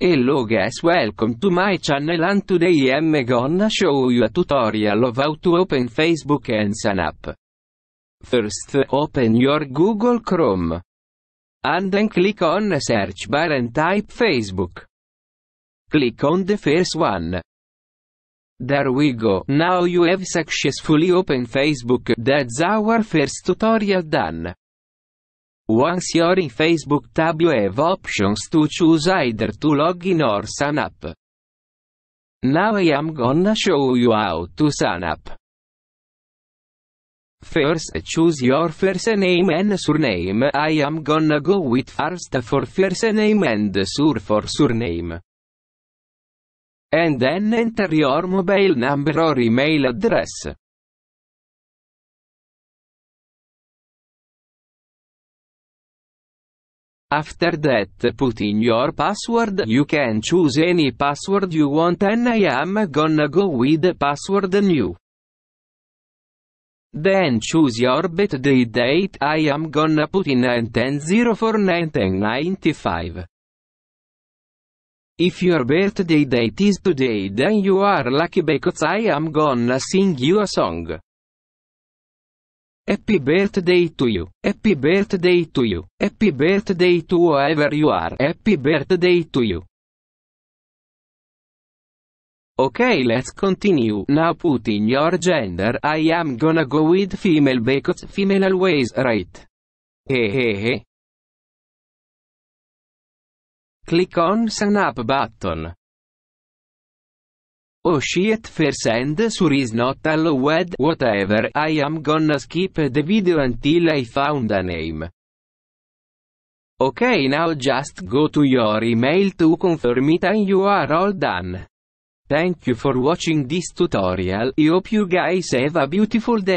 Hello guys welcome to my channel and today I'm gonna show you a tutorial of how to open Facebook and sign up. First open your Google Chrome. And then click on the search bar and type Facebook. Click on the first one. There we go. Now you have successfully opened Facebook. That's our first tutorial done. Once you're in Facebook tab you have options to choose either to log in or sign up. Now I am gonna show you how to sign up. First choose your first name and surname. I am gonna go with first for first name and sur for surname. And then enter your mobile number or email address. After that, put in your password. You can choose any password you want and I am gonna go with password new. Then choose your birthday date. I am gonna put in 1904 1995. If your birthday date is today then you are lucky because I am gonna sing you a song. Happy birthday to you. Happy birthday to you. Happy birthday to whoever you are. Happy birthday to you. Okay, let's continue. Now put in your gender. I am gonna go with female because female always right. Hehehe. Click on sign up button. Oh shit first and sur is not allowed whatever I am gonna skip the video until I found a name. Okay now just go to your email to confirm it and you are all done. Thank you for watching this tutorial, I hope you guys have a beautiful day.